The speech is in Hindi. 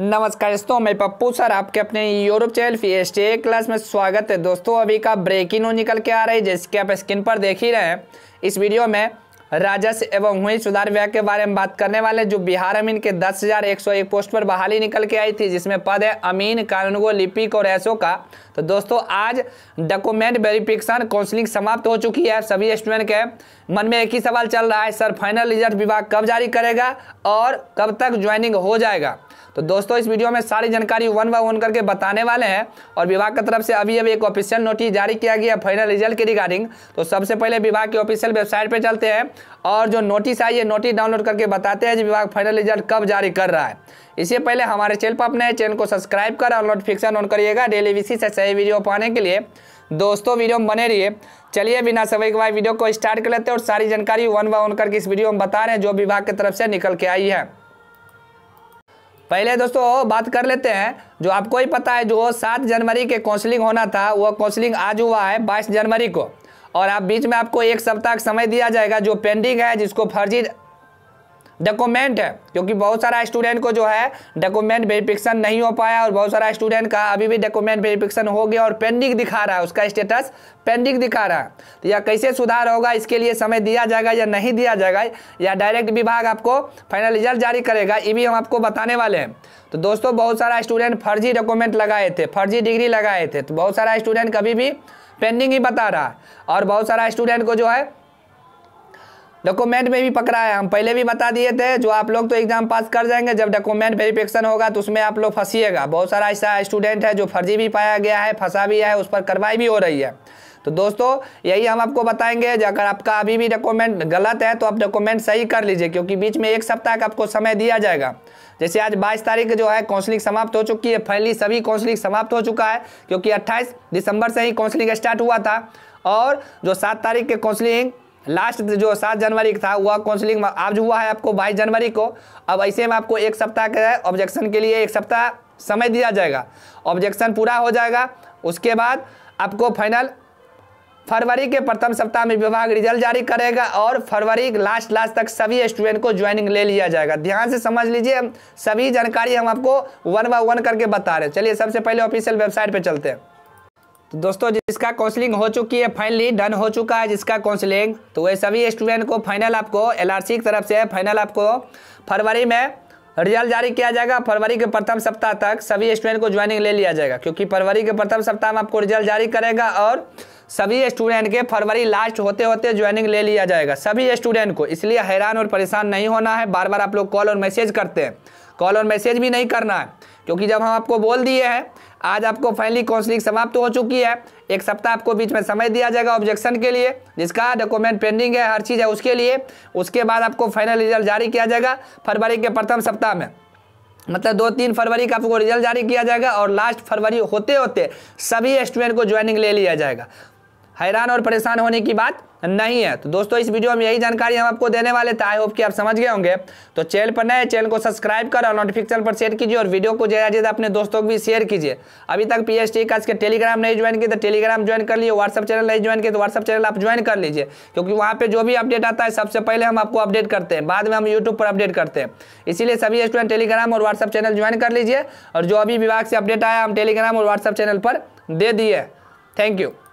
नमस्कार दोस्तों मैं पप्पू सर आपके अपने यूरोप चैनल फी एस क्लास में स्वागत है दोस्तों अभी का ब्रेकिंग न्यूज निकल के आ रही है जैसे कि आप स्क्रीन पर देख ही रहे हैं इस वीडियो में राजस्व एवं हुई सुधार विभाग के बारे में बात करने वाले जो बिहार अमीन के दस हजार एक सौ एक पोस्ट पर बहाली निकल के आई थी जिसमें पद है अमीन कानूनगो लिपिक और ऐसो का तो दोस्तों आज डॉक्यूमेंट वेरिफिकेशन काउंसलिंग समाप्त हो चुकी है सभी स्टूडेंट के मन में एक ही सवाल चल रहा है सर फाइनल रिजल्ट विभाग कब जारी करेगा और कब तक ज्वाइनिंग हो जाएगा तो दोस्तों इस वीडियो में सारी जानकारी वन बाय वन करके बताने वाले हैं और विभाग की तरफ से अभी अभी एक ऑफिशियल नोटिस जारी किया गया फाइनल रिजल्ट के रिगार्डिंग तो सबसे पहले विभाग की ऑफिशियल वेबसाइट पर चलते हैं और जो नोटिस आई है नोटिस डाउनलोड करके बताते हैं जो विभाग फाइनल रिजल्ट कब जारी कर रहा है इससे पहले हमारे चैनल पर अपने चैनल को सब्सक्राइब कर और नोटिफिकेशन ऑन करिएगा डेली विसी से सही वीडियो पाने के लिए दोस्तों वीडियो में बने रहिए चलिए बिना समय के बाद वीडियो को स्टार्ट कर लेते हैं और सारी जानकारी वन बाय वन करके इस वीडियो में बता रहे हैं जो विभाग की तरफ से निकल के आई है पहले दोस्तों बात कर लेते हैं जो आपको ही पता है जो सात जनवरी के काउंसलिंग होना था वो काउंसलिंग आज हुआ है बाईस जनवरी को और आप बीच में आपको एक सप्ताह समय दिया जाएगा जो पेंडिंग है जिसको फर्जी डॉक्यूमेंट है क्योंकि बहुत सारा स्टूडेंट को जो है डॉक्यूमेंट वेरिफिकेशन नहीं हो पाया और बहुत सारा स्टूडेंट का अभी भी डॉक्यूमेंट वेरिफिकेशन हो गया और पेंडिंग दिखा रहा है उसका स्टेटस पेंडिंग दिखा रहा है तो या कैसे सुधार होगा इसके लिए समय दिया जाएगा या नहीं दिया जाएगा या डायरेक्ट विभाग आपको फाइनल रिजल्ट जारी करेगा ये भी हम आपको बताने वाले हैं तो दोस्तों बहुत सारा स्टूडेंट फर्जी डॉक्यूमेंट लगाए थे फर्जी डिग्री लगाए थे तो बहुत सारा स्टूडेंट कभी भी पेंडिंग ही बता रहा है और बहुत सारा स्टूडेंट को जो है डॉक्यूमेंट में भी पकड़ा है हम पहले भी बता दिए थे जो आप लोग तो एग्जाम पास कर जाएंगे जब डॉक्यूमेंट वेरिफिकेशन होगा तो उसमें आप लोग फंसीएगा बहुत सारा ऐसा स्टूडेंट है जो फर्जी भी पाया गया है फंसा भी है उस पर कार्रवाई भी हो रही है तो दोस्तों यही हम आपको बताएंगे अगर आपका अभी भी डॉक्यूमेंट गलत है तो आप डॉक्यूमेंट सही कर लीजिए क्योंकि बीच में एक सप्ताह का आपको समय दिया जाएगा जैसे आज 22 तारीख जो है काउंसलिंग समाप्त हो चुकी है फाइनली सभी काउंसलिंग समाप्त हो चुका है क्योंकि 28 दिसंबर से ही काउंसलिंग स्टार्ट हुआ था और जो सात तारीख के काउंसलिंग लास्ट जो सात जनवरी था वह काउंसलिंग आज हुआ है आपको बाईस जनवरी को अब ऐसे में आपको एक सप्ताह का ऑब्जेक्शन के लिए एक सप्ताह समय दिया जाएगा ऑब्जेक्शन पूरा हो जाएगा उसके बाद आपको फाइनल फरवरी के प्रथम सप्ताह में विभाग रिजल्ट जारी करेगा और फरवरी लास्ट लास्ट तक सभी स्टूडेंट को ज्वाइनिंग ले लिया जाएगा ध्यान से समझ लीजिए सभी जानकारी हम आपको वन बाय वन करके बता रहे हैं चलिए सबसे पहले ऑफिशियल वेबसाइट पर चलते हैं तो दोस्तों जिसका काउंसलिंग हो चुकी है फाइनली डन हो चुका है जिसका काउंसलिंग तो वह सभी स्टूडेंट को फाइनल आपको सी की तरफ से फाइनल आपको फरवरी में रिजल्ट जारी किया जाएगा फरवरी के प्रथम सप्ताह तक सभी स्टूडेंट को ज्वाइनिंग ले लिया जाएगा क्योंकि फरवरी के प्रथम सप्ताह में आपको रिजल्ट जारी करेगा और सभी स्टूडेंट के फरवरी लास्ट होते होते ज्वाइनिंग ले लिया जाएगा सभी स्टूडेंट को इसलिए हैरान और परेशान नहीं होना है बार बार आप लोग कॉल और मैसेज करते हैं कॉल और मैसेज भी नहीं करना है क्योंकि जब हम आपको बोल दिए हैं आज आपको फाइनली काउंसलिंग समाप्त तो हो चुकी है एक सप्ताह आपको बीच में समय दिया जाएगा ऑब्जेक्शन के लिए जिसका डॉक्यूमेंट पेंडिंग है हर चीज़ है उसके लिए उसके बाद आपको फाइनल रिजल्ट जारी किया जाएगा फरवरी के प्रथम सप्ताह में मतलब दो तीन फरवरी का आपको रिजल्ट जारी किया जाएगा और लास्ट फरवरी होते होते सभी स्टूडेंट को ज्वाइनिंग ले लिया जाएगा हैरान और परेशान होने की बात नहीं है तो दोस्तों इस वीडियो में यही जानकारी हम आपको देने वाले थे आई होप कि आप समझ गए होंगे तो चैनल पर नए चैनल को सब्सक्राइब कर और नोटिफिकेशन पर शेयर कीजिए और वीडियो को ज़्यादा ज़्यादा अपने दोस्तों को भी शेयर कीजिए अभी तक पी एस टी का टेलीग्राम नहीं ज्वाइन किया तो टेलीग्राम ज्वाइन कर लिए व्हाट्सअप चैनल नहीं ज्वाइन किया तो व्हाट्सअप चैनल आप ज्वाइन कर लीजिए क्योंकि वहाँ पर जो भी अपडेट आता है सबसे पहले हम आपको अपडेट करते हैं बाद में हम यूट्यूब पर अपडेट करते हैं इसीलिए सभी स्टूडेंट टेलीग्राम और व्हाट्सअप चैनल ज्वाइन कर लीजिए और जो अभी विभाग से अपडेट आया हम टेलीग्राम और व्हाट्सअप चैनल पर दे दिए थैंक यू